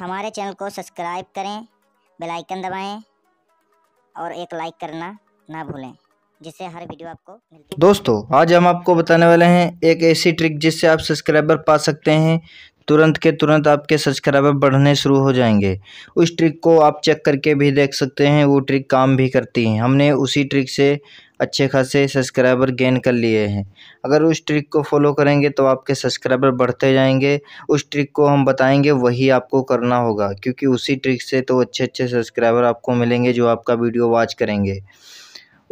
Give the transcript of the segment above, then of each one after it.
हमारे चैनल को सब्सक्राइब करें बेल आइकन दबाएं और एक लाइक करना ना भूलें जिससे हर वीडियो आपको मिलती दोस्तों आज हम आपको बताने वाले हैं एक ऐसी ट्रिक जिससे आप सब्सक्राइबर पा सकते हैं तुरंत के तुरंत आपके सब्सक्राइबर बढ़ने शुरू हो जाएंगे उस ट्रिक को आप चेक करके भी देख सकते हैं वो ट्रिक काम भी करती है हमने उसी ट्रिक से अच्छे खासे सब्सक्राइबर गेन कर लिए हैं अगर उस ट्रिक को फॉलो करेंगे तो आपके सब्सक्राइबर बढ़ते जाएंगे उस ट्रिक को हम बताएंगे वही आपको करना होगा क्योंकि उसी ट्रिक से तो अच्छे अच्छे सब्सक्राइबर आपको मिलेंगे जो आपका वीडियो वॉच करेंगे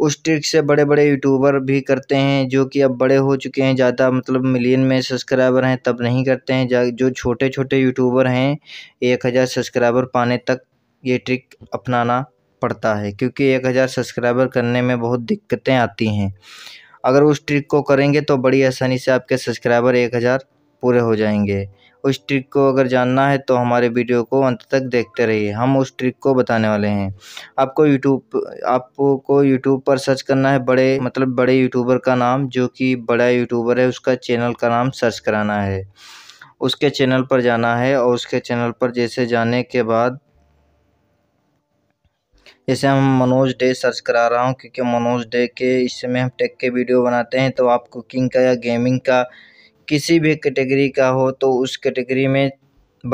उस ट्रिक से बड़े बड़े यूट्यूबर भी करते हैं जो कि अब बड़े हो चुके हैं ज़्यादा मतलब मिलियन में सब्सक्राइबर हैं तब नहीं करते हैं जो छोटे छोटे यूट्यूबर हैं एक हज़ार सब्सक्राइबर पाने तक ये ट्रिक अपनाना पड़ता है क्योंकि एक हज़ार सब्सक्राइबर करने में बहुत दिक्कतें आती हैं अगर उस ट्रिक को करेंगे तो बड़ी आसानी से आपके सब्सक्राइबर एक हज़ार पूरे हो जाएंगे उस ट्रिक को अगर जानना है तो हमारे वीडियो को अंत तक देखते रहिए हम उस ट्रिक को बताने वाले हैं आपको यूट्यूब आपको यूट्यूब पर सर्च करना है बड़े मतलब बड़े यूट्यूबर का नाम जो कि बड़ा यूट्यूबर है उसका चैनल का नाम सर्च कराना है उसके चैनल पर जाना है और उसके चैनल पर जैसे जाने के बाद जैसे हम मनोज डे सर्च करा रहा हूँ क्योंकि मनोज डे के इस समय हम टेक के वीडियो बनाते हैं तो आप कुकिंग का या गेमिंग का किसी भी कैटेगरी का हो तो उस कैटेगरी में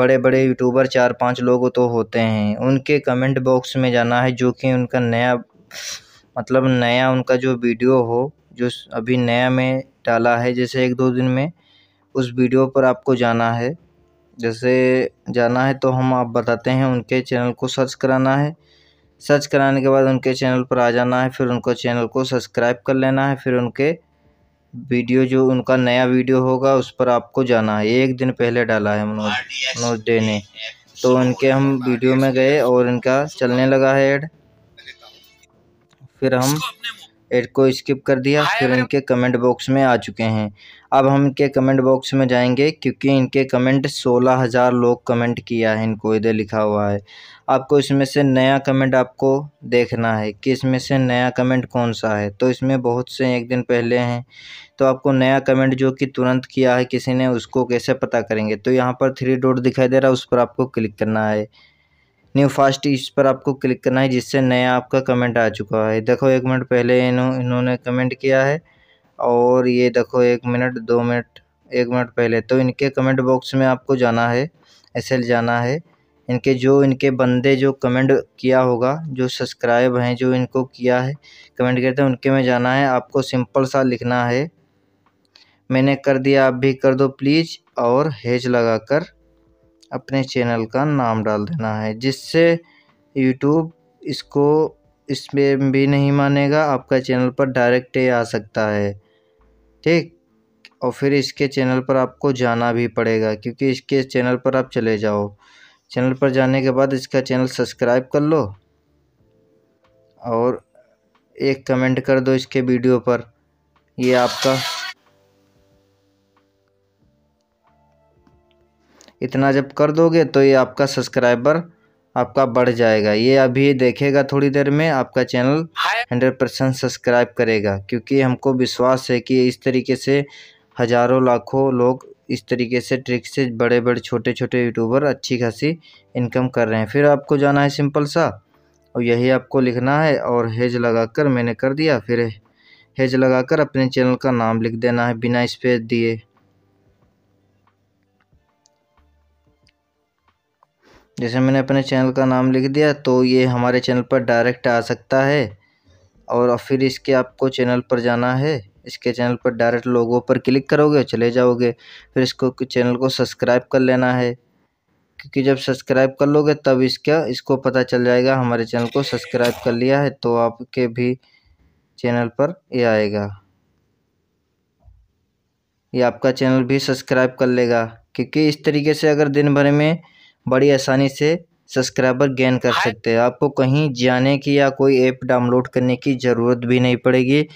बड़े बड़े यूट्यूबर चार पांच लोग तो होते हैं उनके कमेंट बॉक्स में जाना है जो कि उनका नया मतलब नया उनका जो वीडियो हो जो अभी नया में डाला है जैसे एक दो दिन में उस वीडियो पर आपको जाना है जैसे जाना है तो हम आप बताते हैं उनके चैनल को सर्च कराना है सर्च कराने के बाद उनके चैनल पर आ जाना है फिर उनको चैनल को सब्सक्राइब कर लेना है फिर उनके वीडियो जो उनका नया वीडियो होगा उस पर आपको जाना है एक दिन पहले डाला है मनोज मनोज डे ने तो इनके हम वीडियो में गए और इनका चलने लगा है एड फिर हम एड को स्किप कर दिया फिर इनके कमेंट बॉक्स में आ चुके हैं अब हम इनके कमेंट बॉक्स में जाएंगे क्योंकि इनके कमेंट सोलह हज़ार लोग कमेंट किया है इनको इधर लिखा हुआ है आपको इसमें से नया कमेंट आपको देखना है कि इसमें से नया कमेंट कौन सा है तो इसमें बहुत से एक दिन पहले हैं तो आपको नया कमेंट जो कि तुरंत किया है किसी ने उसको कैसे पता करेंगे तो यहाँ पर थ्री डोट दिखाई दे रहा है उस पर आपको क्लिक करना है न्यू फास्ट इस पर आपको क्लिक करना है जिससे नया आपका कमेंट आ चुका है देखो एक मिनट पहले इन्हों इन्होंने कमेंट किया है और ये देखो एक मिनट दो मिनट एक मिनट पहले तो इनके कमेंट बॉक्स में आपको जाना है एस जाना है इनके जो इनके बंदे जो कमेंट किया होगा जो सब्सक्राइब हैं जो इनको किया है कमेंट करते हैं उनके में जाना है आपको सिंपल सा लिखना है मैंने कर दिया आप भी कर दो प्लीज़ और हेज लगा कर अपने चैनल का नाम डाल देना है जिससे यूट्यूब इसको इसमें भी नहीं मानेगा आपका चैनल पर डायरेक्ट ही आ सकता है ठीक और फिर इसके चैनल पर आपको जाना भी पड़ेगा क्योंकि इसके चैनल पर आप चले जाओ चैनल पर जाने के बाद इसका चैनल सब्सक्राइब कर लो और एक कमेंट कर दो इसके वीडियो पर ये आपका इतना जब कर दोगे तो ये आपका सब्सक्राइबर आपका बढ़ जाएगा ये अभी देखेगा थोड़ी देर में आपका चैनल हंड्रेड परसेंट सब्सक्राइब करेगा क्योंकि हमको विश्वास है कि इस तरीके से हज़ारों लाखों लोग इस तरीके से ट्रिक से बड़े बड़े छोटे छोटे यूट्यूबर अच्छी खासी इनकम कर रहे हैं फिर आपको जाना है सिंपल सा और यही आपको लिखना है और हेज लगाकर मैंने कर दिया फिर हेज लगाकर अपने चैनल का नाम लिख देना है बिना स्पेस दिए जैसे मैंने अपने चैनल का नाम लिख दिया तो ये हमारे चैनल पर डायरेक्ट आ सकता है और फिर इसके आपको चैनल पर जाना है इसके चैनल पर डायरेक्ट लोगों पर क्लिक करोगे चले जाओगे फिर इसको चैनल को सब्सक्राइब कर लेना है क्योंकि जब सब्सक्राइब कर लोगे तब इसका इसको पता चल जाएगा हमारे चैनल को सब्सक्राइब कर लिया है तो आपके भी चैनल पर ये आएगा ये आपका चैनल भी सब्सक्राइब कर लेगा क्योंकि इस तरीके से अगर दिन भर में बड़ी आसानी से सब्सक्राइबर गेन कर सकते हैं आपको कहीं जाने की या कोई ऐप डाउनलोड करने की ज़रूरत भी नहीं पड़ेगी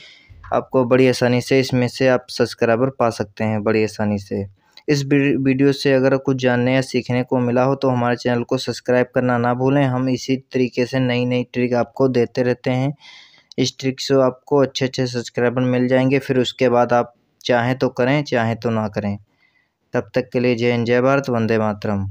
आपको बड़ी आसानी से इसमें से आप सब्सक्राइबर पा सकते हैं बड़ी आसानी से इस वीडियो से अगर कुछ जानने या सीखने को मिला हो तो हमारे चैनल को सब्सक्राइब करना ना भूलें हम इसी तरीके से नई नई ट्रिक आपको देते रहते हैं इस ट्रिक से आपको अच्छे अच्छे सब्सक्राइबर मिल जाएंगे फिर उसके बाद आप चाहें तो करें चाहें तो ना करें तब तक के लिए जय हिंद जय भारत वंदे मातरम